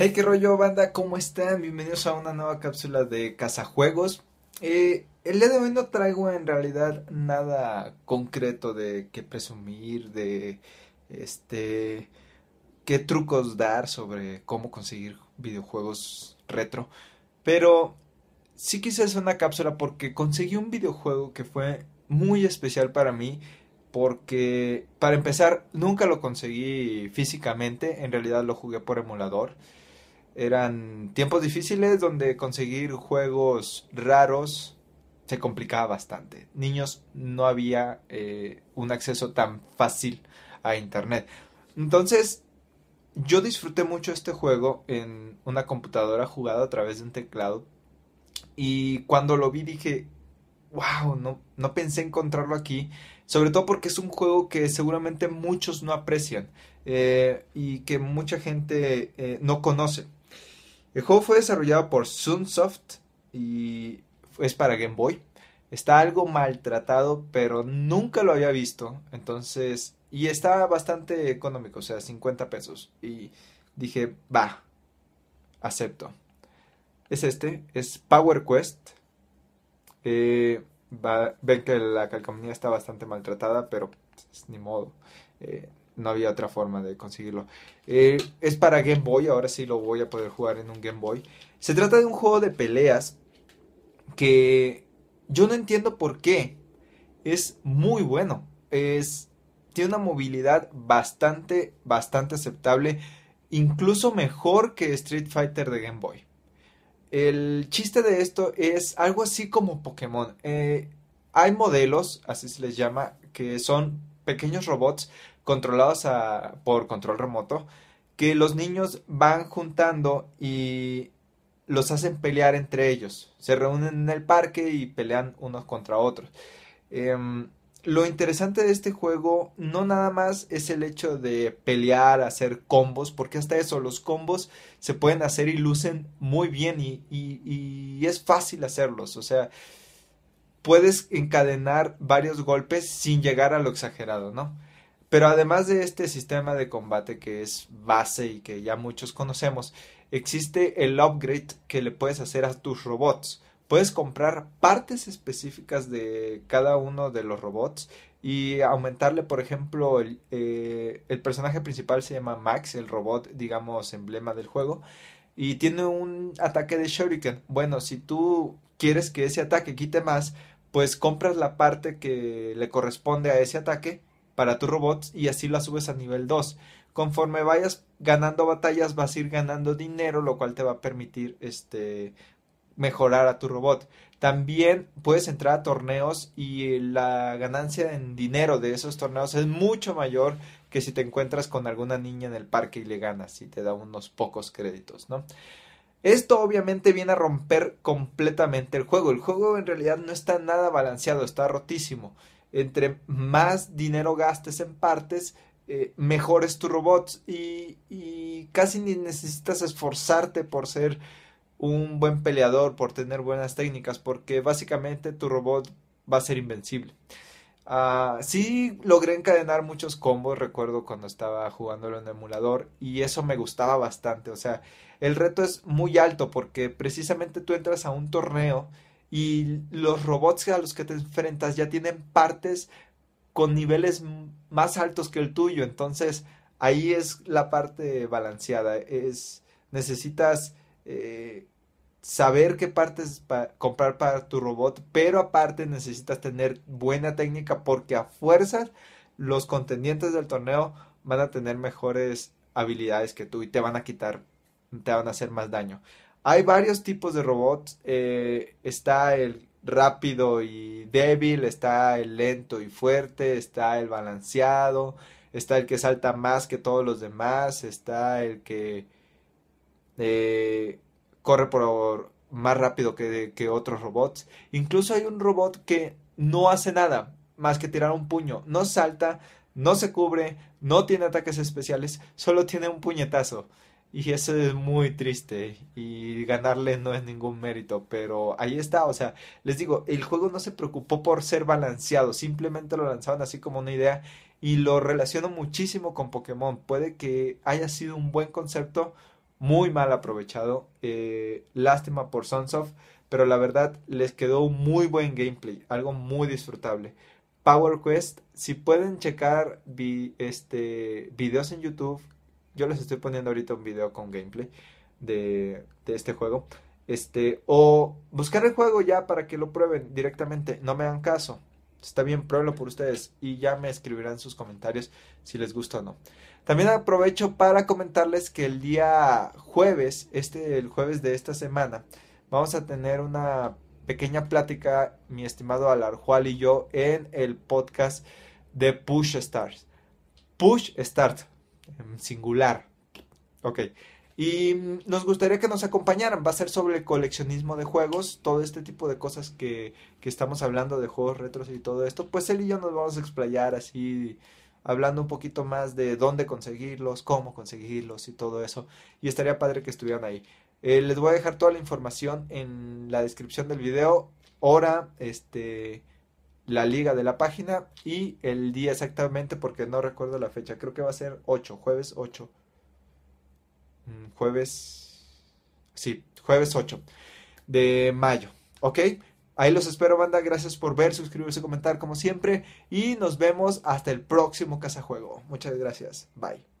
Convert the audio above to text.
Hey, qué rollo, banda, ¿cómo están? Bienvenidos a una nueva cápsula de Cazajuegos. Eh, el día de hoy no traigo en realidad nada concreto de qué presumir, de este qué trucos dar sobre cómo conseguir videojuegos retro. Pero sí quise hacer una cápsula porque conseguí un videojuego que fue muy especial para mí porque para empezar nunca lo conseguí físicamente, en realidad lo jugué por emulador eran tiempos difíciles donde conseguir juegos raros se complicaba bastante. Niños no había eh, un acceso tan fácil a Internet. Entonces, yo disfruté mucho este juego en una computadora jugada a través de un teclado. Y cuando lo vi dije, wow, no, no pensé encontrarlo aquí. Sobre todo porque es un juego que seguramente muchos no aprecian eh, y que mucha gente eh, no conoce. El juego fue desarrollado por Sunsoft y es para Game Boy. Está algo maltratado, pero nunca lo había visto. Entonces, y está bastante económico, o sea, 50 pesos. Y dije, va, acepto. Es este, es Power Quest. Eh, ven que la calcomanía está bastante maltratada, pero es pues, ni modo. Eh, no había otra forma de conseguirlo. Eh, es para Game Boy, ahora sí lo voy a poder jugar en un Game Boy. Se trata de un juego de peleas que yo no entiendo por qué. Es muy bueno. Es, tiene una movilidad bastante, bastante aceptable. Incluso mejor que Street Fighter de Game Boy. El chiste de esto es algo así como Pokémon. Eh, hay modelos, así se les llama, que son pequeños robots controlados por control remoto, que los niños van juntando y los hacen pelear entre ellos. Se reúnen en el parque y pelean unos contra otros. Em, lo interesante de este juego no nada más es el hecho de pelear, hacer combos, porque hasta eso los combos se pueden hacer y lucen muy bien y, y es fácil hacerlos. O sea, puedes encadenar varios golpes sin llegar a lo exagerado, ¿no? Pero además de este sistema de combate que es base y que ya muchos conocemos, existe el upgrade que le puedes hacer a tus robots. Puedes comprar partes específicas de cada uno de los robots y aumentarle, por ejemplo, el, eh, personaje principal se llama Max, el robot, digamos, emblema del juego, y tiene un ataque de Shuriken. Bueno, si tú quieres que ese ataque quite más, pues compras la parte que le corresponde a ese ataque para tu robot y así la subes a nivel 2. Conforme vayas ganando batallas vas a ir ganando dinero, lo cual te va a permitir este mejorar a tu robot. También puedes entrar a torneos y la ganancia en dinero de esos torneos es mucho mayor que si te encuentras con alguna niña en el parque y le ganas y te da unos pocos créditos, ¿no? Esto obviamente viene a romper completamente el juego. El juego en realidad no está nada balanceado, está rotísimo entre más dinero gastes en partes, eh, mejores tu robot, y, casi ni necesitas esforzarte por ser un buen peleador, por tener buenas técnicas, porque básicamente tu robot va a ser invencible. Ah, sí logré encadenar muchos combos, recuerdo cuando estaba jugándolo en el emulador y eso me gustaba bastante. O sea, el reto es muy alto porque precisamente tú entras a un torneo y los robots a los que te enfrentas ya tienen partes con niveles más altos que el tuyo. Entonces, ahí es la parte balanceada. Es, necesitas eh, saber qué partes comprar para tu robot, pero aparte necesitas tener buena técnica porque a fuerzas los contendientes del torneo van a tener mejores habilidades que tú y te van a quitar, te van a hacer más daño. Hay varios tipos de robots. Eh, está el rápido y débil, está el lento y fuerte, está el balanceado, está el que salta más que todos los demás, está el que eh, corre por más rápido que otros robots. Incluso hay un robot que no hace nada más que tirar un puño, no salta, no se cubre, no tiene ataques especiales, solo tiene un puñetazo. Y eso es muy triste. Y ganarle no es ningún mérito. Pero ahí está. O sea, les digo, el juego no se preocupó por ser balanceado. Simplemente lo lanzaban así como una idea. Y lo relaciono muchísimo con Pokémon. Puede que haya sido un buen concepto. Muy mal aprovechado. Eh, lástima por Sunsoft. Pero la verdad les quedó un muy buen gameplay. Algo muy disfrutable. Power Quest. Si pueden checar este, videos en YouTube yo les estoy poniendo ahorita un video con gameplay de, este juego. Este, o buscar el juego ya para que lo prueben directamente. No me dan caso. Está bien, pruébenlo por ustedes y ya me escribirán sus comentarios si les gusta o no. También aprovecho para comentarles que el día jueves, este, el jueves de esta semana, vamos a tener una pequeña plática, mi estimado Alarjual y yo, en el podcast de Push Stars. Push Start, Em, singular. Ok. Y mm, nos gustaría que nos acompañaran. Va a ser sobre coleccionismo de juegos, todo este tipo de cosas que, que, estamos hablando de juegos retros y todo esto. Pues él y yo nos vamos a explayar así, hablando un poquito más de dónde conseguirlos, cómo conseguirlos y todo eso. Y estaría padre que estuvieran ahí. Eh, les voy a dejar toda la información en la descripción del video, Ahora... este, la liga de la página y el día exactamente porque no recuerdo la fecha. Creo que va a ser 8, jueves 8. Mm, jueves... Sí, jueves 8 de mayo. ¿Ok? Ahí los espero, banda. Gracias por ver, suscribirse, comentar como siempre. Y nos vemos hasta el próximo juego Muchas gracias. Bye.